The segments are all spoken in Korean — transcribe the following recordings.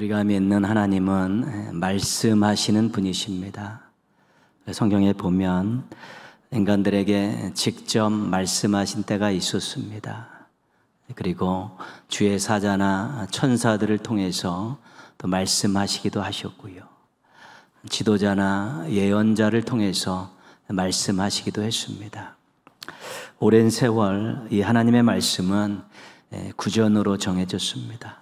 우리가 믿는 하나님은 말씀하시는 분이십니다. 성경에 보면 인간들에게 직접 말씀하신 때가 있었습니다. 그리고 주의 사자나 천사들을 통해서 또 말씀하시기도 하셨고요. 지도자나 예언자를 통해서 말씀하시기도 했습니다. 오랜 세월 이 하나님의 말씀은 예, 구전으로 정해졌습니다.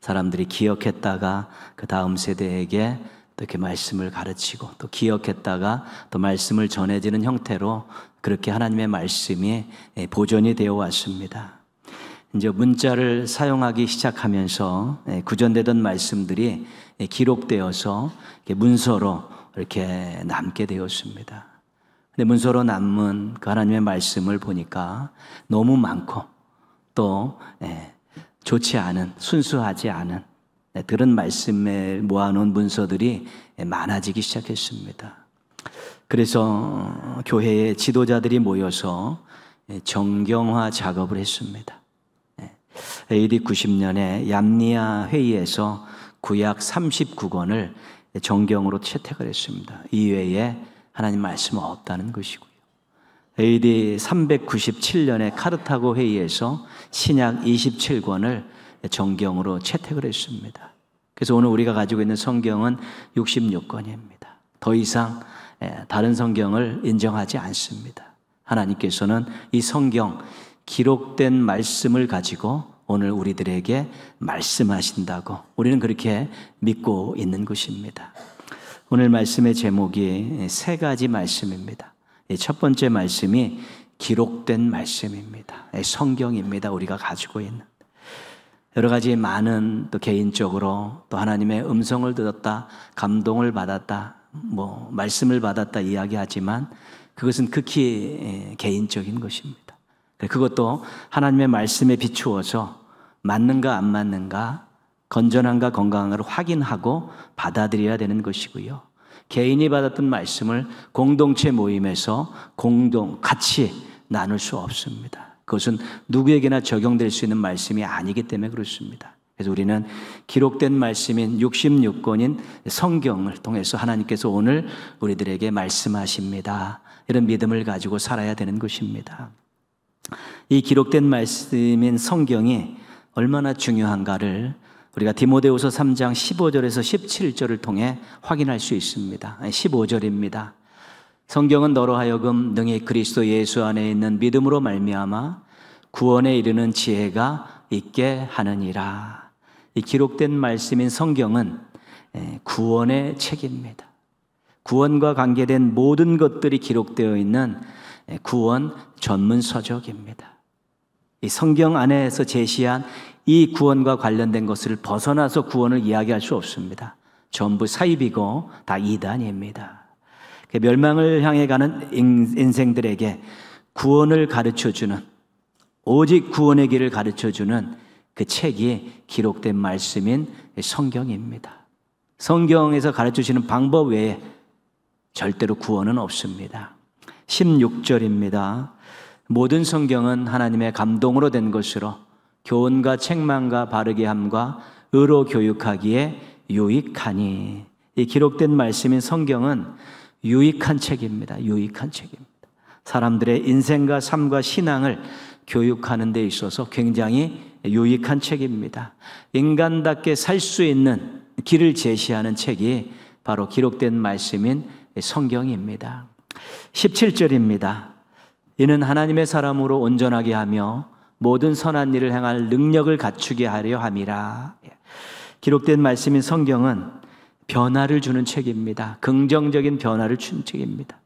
사람들이 기억했다가 그 다음 세대에게 또 이렇게 말씀을 가르치고 또 기억했다가 또 말씀을 전해지는 형태로 그렇게 하나님의 말씀이 예, 보존이 되어 왔습니다. 이제 문자를 사용하기 시작하면서 예, 구전되던 말씀들이 예, 기록되어서 문서로 이렇게 남게 되었습니다. 근데 문서로 남은 그 하나님의 말씀을 보니까 너무 많고 또 좋지 않은, 순수하지 않은, 네, 들은 말씀에 모아놓은 문서들이 많아지기 시작했습니다. 그래서 어, 교회의 지도자들이 모여서 예, 정경화 작업을 했습니다. AD 90년에 얌니아 회의에서 구약 39권을 정경으로 채택을 했습니다. 이외에 하나님 말씀 없다는 것이고 AD 397년에 카르타고 회의에서 신약 27권을 정경으로 채택을 했습니다. 그래서 오늘 우리가 가지고 있는 성경은 66권입니다. 더 이상 다른 성경을 인정하지 않습니다. 하나님께서는 이 성경 기록된 말씀을 가지고 오늘 우리들에게 말씀하신다고 우리는 그렇게 믿고 있는 것입니다. 오늘 말씀의 제목이 세 가지 말씀입니다. 첫 번째 말씀이 기록된 말씀입니다. 성경입니다. 우리가 가지고 있는. 여러 가지 많은 또 개인적으로 또 하나님의 음성을 들었다, 감동을 받았다, 뭐, 말씀을 받았다 이야기하지만 그것은 극히 예, 개인적인 것입니다. 그것도 하나님의 말씀에 비추어서 맞는가 안 맞는가, 건전한가 건강한가를 확인하고 받아들여야 되는 것이고요. 개인이 받았던 말씀을 공동체 모임에서 공동, 같이 나눌 수 없습니다. 그것은 누구에게나 적용될 수 있는 말씀이 아니기 때문에 그렇습니다. 그래서 우리는 기록된 말씀인 66권인 성경을 통해서 하나님께서 오늘 우리들에게 말씀하십니다. 이런 믿음을 가지고 살아야 되는 것입니다. 이 기록된 말씀인 성경이 얼마나 중요한가를 우리가 디모데우서 3장 15절에서 17절을 통해 확인할 수 있습니다. 15절입니다. 성경은 너로 하여금 능히 그리스도 예수 안에 있는 믿음으로 말미암아 구원에 이르는 지혜가 있게 하느니라. 이 기록된 말씀인 성경은 예, 구원의 책입니다. 구원과 관계된 모든 것들이 기록되어 있는 예, 구원 전문 서적입니다. 이 성경 안에서 제시한 이 구원과 관련된 것을 벗어나서 구원을 이야기할 수 없습니다. 전부 사입이고 다 이단입니다. 그 멸망을 향해 가는 인생들에게 구원을 가르쳐 주는 오직 구원의 길을 가르쳐 주는 그 책이 기록된 말씀인 성경입니다. 성경에서 가르쳐 주시는 방법 외에 절대로 구원은 없습니다. 16절입니다. 모든 성경은 하나님의 감동으로 된 것으로 교훈과 책망과 바르게 함과 의로 교육하기에 유익하니 이 기록된 말씀인 성경은 유익한 책입니다. 유익한 책입니다. 사람들의 인생과 삶과 신앙을 교육하는 데 있어서 굉장히 유익한 책입니다. 인간답게 살 수 있는 길을 제시하는 책이 바로 기록된 말씀인 성경입니다. 17절입니다. 이는 하나님의 사람으로 온전하게 하며 모든 선한 일을 행할 능력을 갖추게 하려 함이라. 예. 기록된 말씀인 성경은 변화를 주는 책입니다. 긍정적인 변화를 주는 책입니다.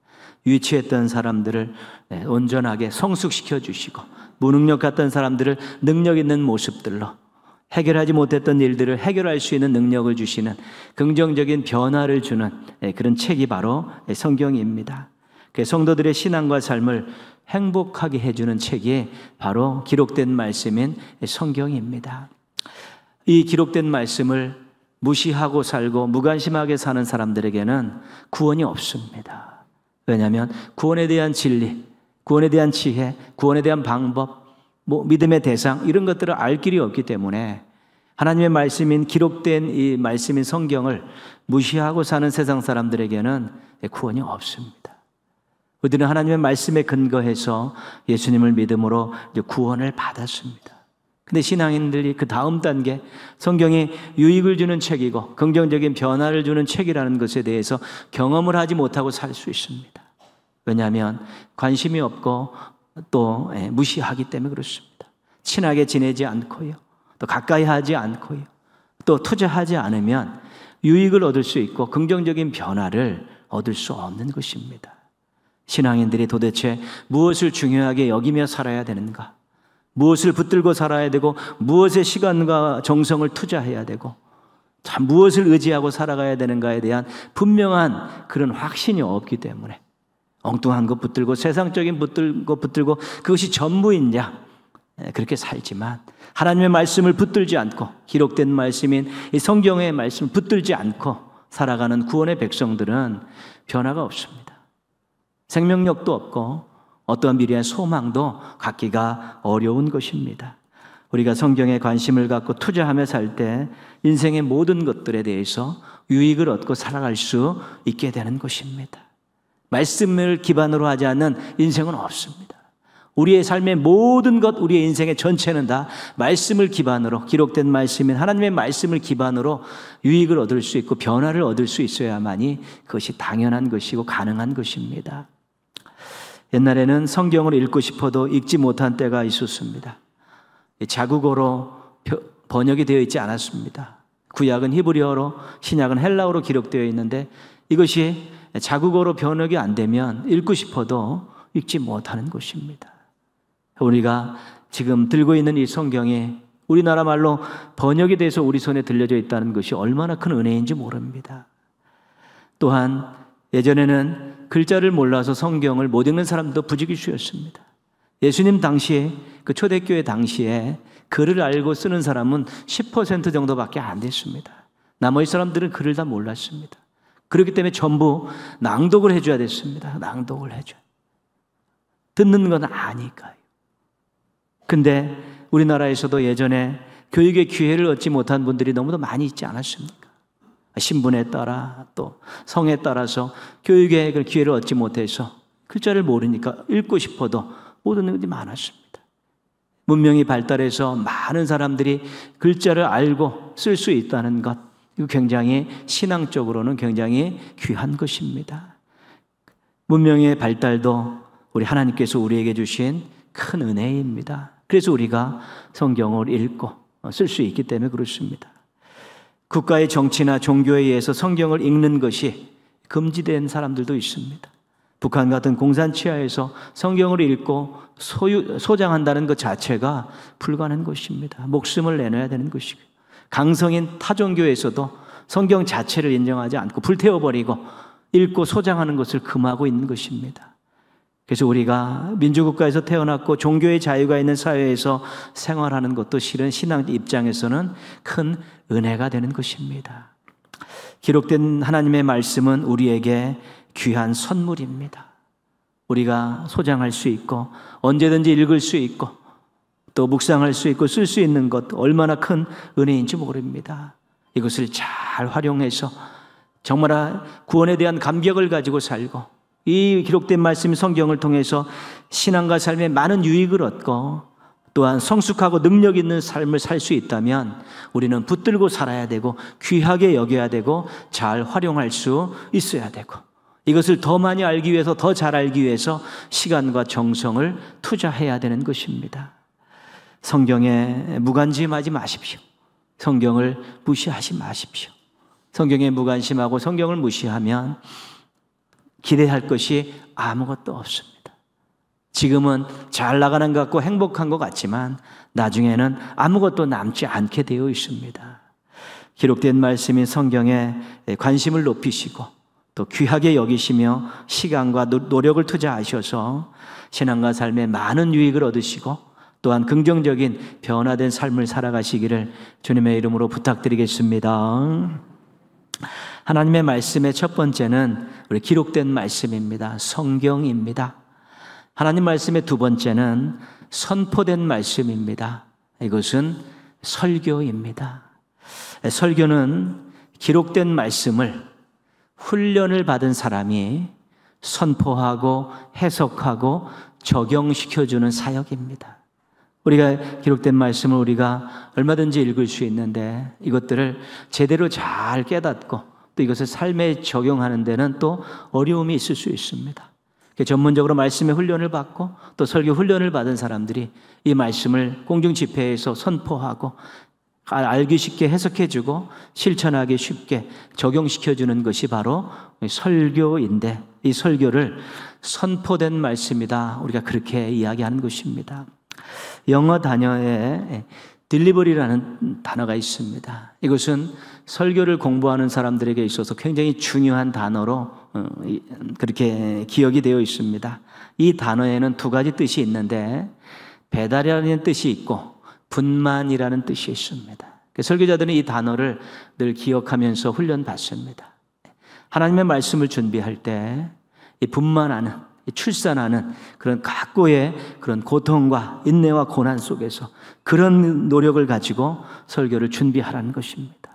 유치했던 사람들을 네, 온전하게 성숙시켜 주시고 무능력 같던 사람들을 능력 있는 모습들로 해결하지 못했던 일들을 해결할 수 있는 능력을 주시는 긍정적인 변화를 주는 네, 그런 책이 바로 네, 성경입니다. 성도들의 신앙과 삶을 행복하게 해주는 책이 바로 기록된 말씀인 성경입니다. 이 기록된 말씀을 무시하고 살고 무관심하게 사는 사람들에게는 구원이 없습니다. 왜냐하면 구원에 대한 진리, 구원에 대한 지혜, 구원에 대한 방법, 뭐 믿음의 대상 이런 것들을 알 길이 없기 때문에 하나님의 말씀인 기록된 이 말씀인 성경을 무시하고 사는 세상 사람들에게는 구원이 없습니다. 우리는 하나님의 말씀에 근거해서 예수님을 믿음으로 구원을 받았습니다. 근데 신앙인들이 그 다음 단계, 성경이 유익을 주는 책이고 긍정적인 변화를 주는 책이라는 것에 대해서 경험을 하지 못하고 살 수 있습니다. 왜냐하면 관심이 없고 또 예, 무시하기 때문에 그렇습니다. 친하게 지내지 않고요. 또 가까이 하지 않고요. 또 투자하지 않으면 유익을 얻을 수 있고 긍정적인 변화를 얻을 수 없는 것입니다. 신앙인들이 도대체 무엇을 중요하게 여기며 살아야 되는가? 무엇을 붙들고 살아야 되고, 무엇에 시간과 정성을 투자해야 되고, 참 무엇을 의지하고 살아가야 되는가에 대한 분명한 그런 확신이 없기 때문에 엉뚱한 것 붙들고 세상적인 붙들고 붙들고 그것이 전부인 양 예, 그렇게 살지만 하나님의 말씀을 붙들지 않고 기록된 말씀인 이 성경의 말씀을 붙들지 않고 살아가는 구원의 백성들은 변화가 없습니다. 생명력도 없고 어떠한 미래의 소망도 갖기가 어려운 것입니다. 우리가 성경에 관심을 갖고 투자하며 살 때 인생의 모든 것들에 대해서 유익을 얻고 살아갈 수 있게 되는 것입니다. 말씀을 기반으로 하지 않는 인생은 없습니다. 우리의 삶의 모든 것, 우리의 인생의 전체는 다 말씀을 기반으로, 기록된 말씀인 하나님의 말씀을 기반으로 유익을 얻을 수 있고 변화를 얻을 수 있어야만이 그것이 당연한 것이고 가능한 것입니다. 옛날에는 성경을 읽고 싶어도 읽지 못한 때가 있었습니다. 자국어로 번역이 되어 있지 않았습니다. 구약은 히브리어로, 신약은 헬라어로 기록되어 있는데 이것이 자국어로 번역이 안 되면 읽고 싶어도 읽지 못하는 것입니다. 우리가 지금 들고 있는 이 성경이 우리나라 말로 번역이 돼서 우리 손에 들려져 있다는 것이 얼마나 큰 은혜인지 모릅니다. 또한 예전에는 글자를 몰라서 성경을 못 읽는 사람도 부지기수였습니다. 예수님 당시에 그 초대교회 당시에 글을 알고 쓰는 사람은 10% 정도밖에 안 됐습니다. 나머지 사람들은 글을 다 몰랐습니다. 그렇기 때문에 전부 낭독을 해줘야 됐습니다. 낭독을 해줘. 듣는 건 아니까요. 근데 우리나라에서도 예전에 교육의 기회를 얻지 못한 분들이 너무도 많이 있지 않았습니까? 신분에 따라 또 성에 따라서 교육의 그 기회를 얻지 못해서 글자를 모르니까 읽고 싶어도 못 읽는 것이 많았습니다. 문명이 발달해서 많은 사람들이 글자를 알고 쓸 수 있다는 것, 이거 굉장히 신앙적으로는 굉장히 귀한 것입니다. 문명의 발달도 우리 하나님께서 우리에게 주신 큰 은혜입니다. 그래서 우리가 성경을 읽고 쓸 수 있기 때문에 그렇습니다. 국가의 정치나 종교에 의해서 성경을 읽는 것이 금지된 사람들도 있습니다. 북한 같은 공산치하에서 성경을 읽고 소유, 소장한다는 것 자체가 불가능한 것입니다. 목숨을 내놔야 되는 것이고 강성인 타종교에서도 성경 자체를 인정하지 않고 불태워버리고 읽고 소장하는 것을 금하고 있는 것입니다. 그래서 우리가 민주국가에서 태어났고 종교의 자유가 있는 사회에서 생활하는 것도 실은 신앙 입장에서는 큰 은혜가 되는 것입니다. 기록된 하나님의 말씀은 우리에게 귀한 선물입니다. 우리가 소장할 수 있고 언제든지 읽을 수 있고 또 묵상할 수 있고 쓸 수 있는 것 얼마나 큰 은혜인지 모릅니다. 이것을 잘 활용해서 정말 아, 구원에 대한 감격을 가지고 살고 이 기록된 말씀 성경을 통해서 신앙과 삶에 많은 유익을 얻고 또한 성숙하고 능력 있는 삶을 살 수 있다면 우리는 붙들고 살아야 되고 귀하게 여겨야 되고 잘 활용할 수 있어야 되고 이것을 더 많이 알기 위해서 더 잘 알기 위해서 시간과 정성을 투자해야 되는 것입니다. 성경에 무관심하지 마십시오. 성경을 무시하지 마십시오. 성경에 무관심하고 성경을 무시하면 기대할 것이 아무것도 없습니다. 지금은 잘 나가는 것 같고 행복한 것 같지만 나중에는 아무것도 남지 않게 되어 있습니다. 기록된 말씀이 성경에 관심을 높이시고 또 귀하게 여기시며 시간과 노력을 투자하셔서 신앙과 삶에 많은 유익을 얻으시고 또한 긍정적인 변화된 삶을 살아가시기를 주님의 이름으로 부탁드리겠습니다. 하나님의 말씀의 첫 번째는 우리 기록된 말씀입니다. 성경입니다. 하나님 말씀의 두 번째는 선포된 말씀입니다. 이것은 설교입니다. 설교는 기록된 말씀을 훈련을 받은 사람이 선포하고 해석하고 적용시켜주는 사역입니다. 우리가 기록된 말씀을 우리가 얼마든지 읽을 수 있는데 이것들을 제대로 잘 깨닫고 또 이것을 삶에 적용하는 데는 또 어려움이 있을 수 있습니다. 전문적으로 말씀의 훈련을 받고 또 설교 훈련을 받은 사람들이 이 말씀을 공중 집회에서 선포하고 알기 쉽게 해석해주고 실천하기 쉽게 적용시켜주는 것이 바로 설교인데 이 설교를 선포된 말씀이다. 우리가 그렇게 이야기하는 것입니다. 영어 단어에 딜리버리라는 단어가 있습니다. 이것은 설교를 공부하는 사람들에게 있어서 굉장히 중요한 단어로 어, 그렇게 기억이 되어 있습니다. 이 단어에는 두 가지 뜻이 있는데 배달이라는 뜻이 있고 분만이라는 뜻이 있습니다. 그 설교자들은 이 단어를 늘 기억하면서 훈련받습니다. 하나님의 말씀을 준비할 때이 분만하는 출산하는 그런 각고의 그런 고통과 인내와 고난 속에서 그런 노력을 가지고 설교를 준비하라는 것입니다.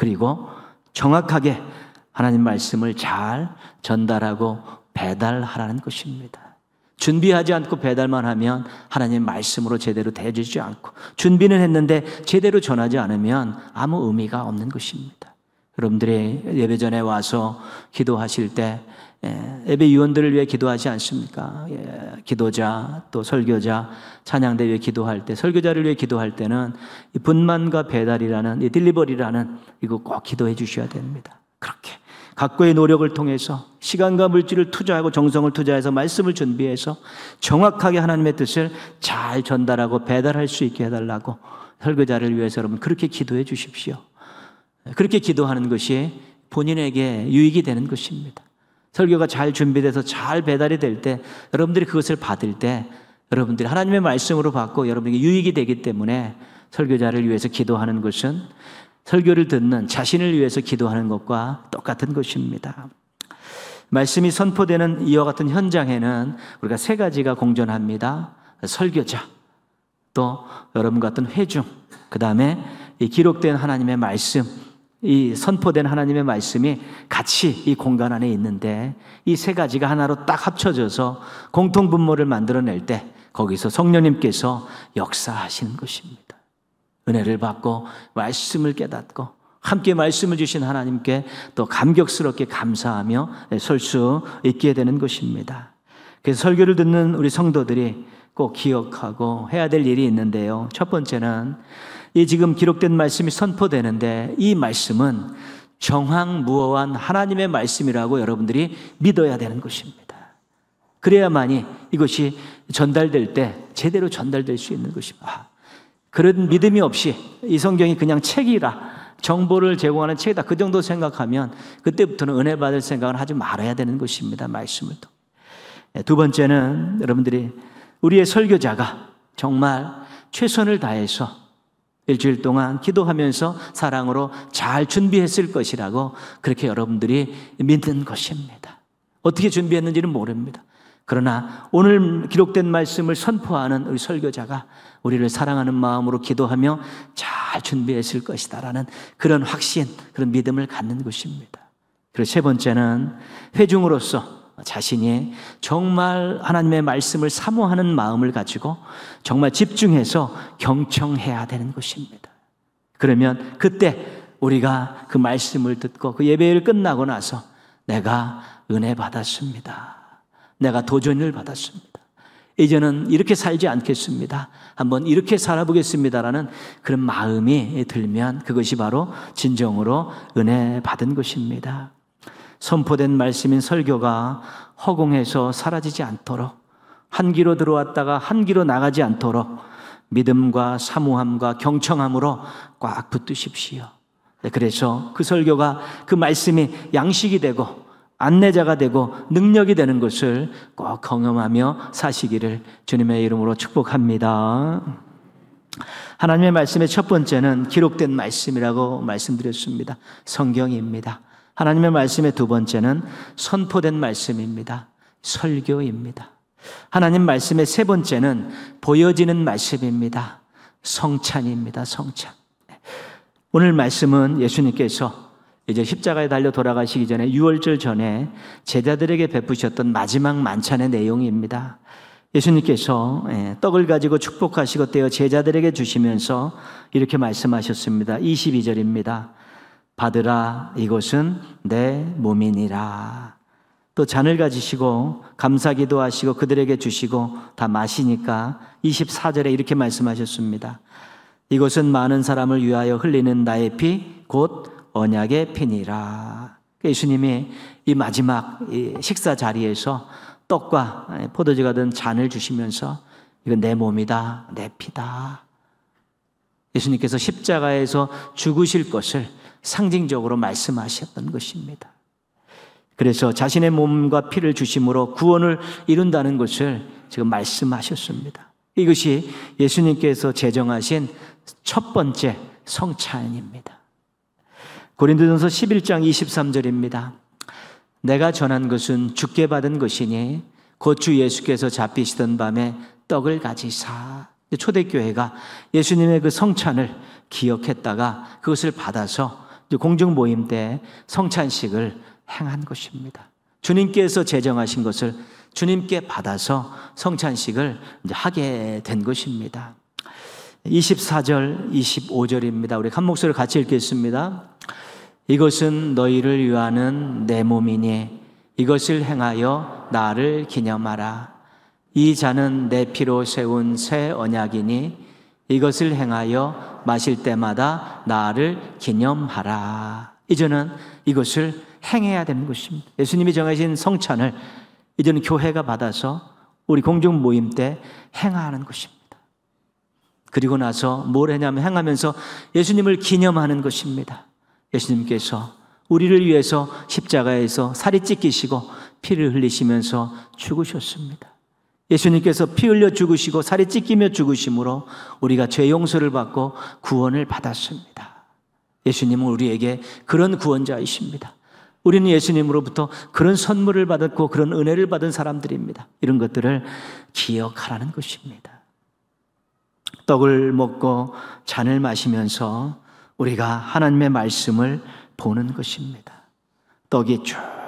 그리고 정확하게 하나님 말씀을 잘 전달하고 배달하라는 것입니다. 준비하지 않고 배달만 하면 하나님 말씀으로 제대로 대해주지 않고 준비는 했는데 제대로 전하지 않으면 아무 의미가 없는 것입니다. 여러분들이 예배 전에 와서 기도하실 때 예, 예배 위원들을 위해 기도하지 않습니까? 예, 기도자 또 설교자 찬양대 위해 기도할 때 설교자를 위해 기도할 때는 이 분만과 배달이라는 이 딜리버리라는 이거 꼭 기도해 주셔야 됩니다. 그렇게 각고의 노력을 통해서 시간과 물질을 투자하고 정성을 투자해서 말씀을 준비해서 정확하게 하나님의 뜻을 잘 전달하고 배달할 수 있게 해달라고 설교자를 위해서 여러분 그렇게 기도해 주십시오. 그렇게 기도하는 것이 본인에게 유익이 되는 것입니다. 설교가 잘 준비돼서 잘 배달이 될 때, 여러분들이 그것을 받을 때, 여러분들이 하나님의 말씀으로 받고 여러분에게 유익이 되기 때문에 설교자를 위해서 기도하는 것은 설교를 듣는 자신을 위해서 기도하는 것과 똑같은 것입니다. 말씀이 선포되는 이와 같은 현장에는 우리가 세 가지가 공존합니다. 설교자, 또 여러분 같은 회중, 그 다음에 이 기록된 하나님의 말씀, 이 선포된 하나님의 말씀이 같이 이 공간 안에 있는데 이 세 가지가 하나로 딱 합쳐져서 공통 분모를 만들어낼 때 거기서 성령님께서 역사하시는 것입니다. 은혜를 받고 말씀을 깨닫고 함께 말씀을 주신 하나님께 또 감격스럽게 감사하며 설 수 있게 되는 것입니다. 그래서 설교를 듣는 우리 성도들이 꼭 기억하고 해야 될 일이 있는데요. 첫 번째는 이 지금 기록된 말씀이 선포되는데 이 말씀은 정황무어한 하나님의 말씀이라고 여러분들이 믿어야 되는 것입니다. 그래야만이 이것이 전달될 때 제대로 전달될 수 있는 것입니다. 아, 그런 믿음이 없이 이 성경이 그냥 책이라 정보를 제공하는 책이다 그 정도 생각하면 그때부터는 은혜 받을 생각을 하지 말아야 되는 것입니다. 말씀을 통두 네, 번째는 여러분들이 우리의 설교자가 정말 최선을 다해서 일주일 동안 기도하면서 사랑으로 잘 준비했을 것이라고 그렇게 여러분들이 믿는 것입니다. 어떻게 준비했는지는 모릅니다. 그러나 오늘 기록된 말씀을 선포하는 우리 설교자가 우리를 사랑하는 마음으로 기도하며 잘 준비했을 것이다라는 그런 확신, 그런 믿음을 갖는 것입니다. 그리고 세 번째는 회중으로서 자신이 정말 하나님의 말씀을 사모하는 마음을 가지고 정말 집중해서 경청해야 되는 것입니다. 그러면 그때 우리가 그 말씀을 듣고 그 예배를 끝나고 나서 내가 은혜 받았습니다. 내가 도전을 받았습니다. 이제는 이렇게 살지 않겠습니다. 한번 이렇게 살아보겠습니다라는 그런 마음이 들면 그것이 바로 진정으로 은혜 받은 것입니다. 선포된 말씀인 설교가 허공에서 사라지지 않도록 한 귀로 들어왔다가 한 귀로 나가지 않도록 믿음과 사모함과 경청함으로 꽉 붙드십시오. 네, 그래서 그 설교가 그 말씀이 양식이 되고 안내자가 되고 능력이 되는 것을 꼭 경험하며 사시기를 주님의 이름으로 축복합니다. 하나님의 말씀의 첫 번째는 기록된 말씀이라고 말씀드렸습니다. 성경입니다. 하나님의 말씀의 두 번째는 선포된 말씀입니다. 설교입니다. 하나님 말씀의 세 번째는 보여지는 말씀입니다. 성찬입니다. 성찬. 오늘 말씀은 예수님께서 이제 십자가에 달려 돌아가시기 전에 6월절 전에 제자들에게 베푸셨던 마지막 만찬의 내용입니다. 예수님께서 예, 떡을 가지고 축복하시고 떼어 제자들에게 주시면서 이렇게 말씀하셨습니다. 22절입니다. 받으라 이것은 내 몸이니라. 또 잔을 가지시고 감사 기도하시고 그들에게 주시고 다 마시니까 24절에 이렇게 말씀하셨습니다. 이것은 많은 사람을 위하여 흘리는 나의 피 곧 언약의 피니라. 그러니까 예수님이 이 마지막 식사 자리에서 떡과 포도주가 든 잔을 주시면서 이건 내 몸이다, 내 피다. 예수님께서 십자가에서 죽으실 것을 상징적으로 말씀하셨던 것입니다. 그래서 자신의 몸과 피를 주심으로 구원을 이룬다는 것을 지금 말씀하셨습니다. 이것이 예수님께서 제정하신 첫 번째 성찬입니다. 고린도전서 11장 23절입니다. 내가 전한 것은 죽게 받은 것이니 곧 주 예수께서 잡히시던 밤에 떡을 가지사 초대교회가 예수님의 그 성찬을 기억했다가 그것을 받아서 공중 모임 때 성찬식을 행한 것입니다. 주님께서 제정하신 것을 주님께 받아서 성찬식을 하게 된 것입니다. 24절, 25절입니다. 우리 한 목소리를 같이 읽겠습니다. 이것은 너희를 위하는 내 몸이니 이것을 행하여 나를 기념하라. 이 잔은 내 피로 세운 새 언약이니 이것을 행하여 마실 때마다 나를 기념하라. 이제는 이것을 행해야 되는 것입니다. 예수님이 정하신 성찬을 이제는 교회가 받아서 우리 공중 모임 때 행하는 것입니다. 그리고 나서 뭘 했냐면 행하면서 예수님을 기념하는 것입니다. 예수님께서 우리를 위해서 십자가에서 살이 찢기시고 피를 흘리시면서 죽으셨습니다. 예수님께서 피 흘려 죽으시고 살이 찢기며 죽으심으로 우리가 죄 용서를 받고 구원을 받았습니다. 예수님은 우리에게 그런 구원자이십니다. 우리는 예수님으로부터 그런 선물을 받았고 그런 은혜를 받은 사람들입니다. 이런 것들을 기억하라는 것입니다. 떡을 먹고 잔을 마시면서 우리가 하나님의 말씀을 보는 것입니다. 떡이 쭉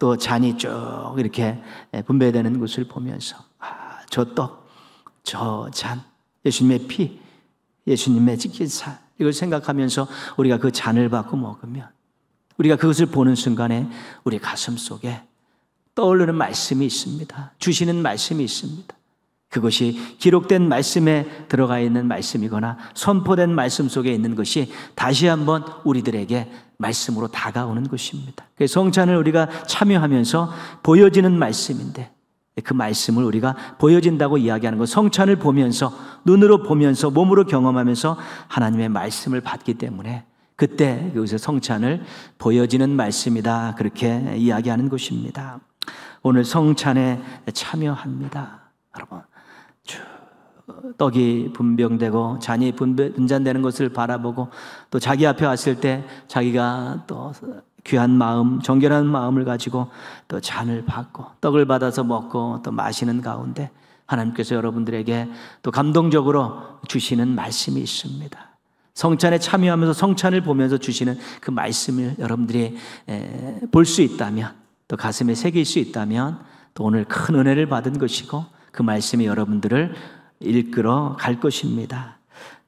또 잔이 쭉 이렇게 예, 분배되는 것을 보면서 아, 저 떡, 저 잔, 예수님의 피, 예수님의 찢긴 살 이걸 생각하면서 우리가 그 잔을 받고 먹으면 우리가 그것을 보는 순간에 우리 가슴 속에 떠오르는 말씀이 있습니다. 주시는 말씀이 있습니다. 그것이 기록된 말씀에 들어가 있는 말씀이거나 선포된 말씀 속에 있는 것이 다시 한번 우리들에게 말씀으로 다가오는 것입니다. 그 성찬을 우리가 참여하면서 보여지는 말씀인데 그 말씀을 우리가 보여진다고 이야기하는 것, 성찬을 보면서 눈으로 보면서 몸으로 경험하면서 하나님의 말씀을 받기 때문에 그때 여기서 성찬을 보여지는 말씀이다 그렇게 이야기하는 것입니다. 오늘 성찬에 참여합니다, 여러분. 떡이 분병되고 잔이 분잔되는 것을 바라보고 또 자기 앞에 왔을 때 자기가 또 귀한 마음, 정결한 마음을 가지고 또 잔을 받고 떡을 받아서 먹고 또 마시는 가운데 하나님께서 여러분들에게 또 감동적으로 주시는 말씀이 있습니다. 성찬에 참여하면서 성찬을 보면서 주시는 그 말씀을 여러분들이 볼 수 있다면 또 가슴에 새길 수 있다면 또 오늘 큰 은혜를 받은 것이고 그 말씀이 여러분들을 일끌어 갈 것입니다.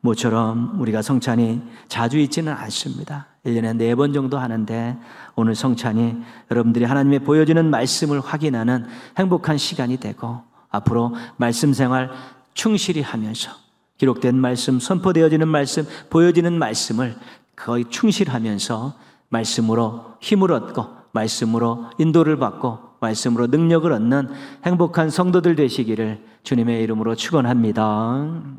모처럼 우리가 성찬이 자주 있지는 않습니다. 1년에 4번 정도 하는데 오늘 성찬이 여러분들이 하나님의 보여주는 말씀을 확인하는 행복한 시간이 되고 앞으로 말씀 생활 충실히 하면서 기록된 말씀, 선포되어지는 말씀, 보여지는 말씀을 거의 충실하면서 말씀으로 힘을 얻고 말씀으로 인도를 받고 말씀으로 능력을 얻는 행복한 성도들 되시기를 주님의 이름으로 축원합니다.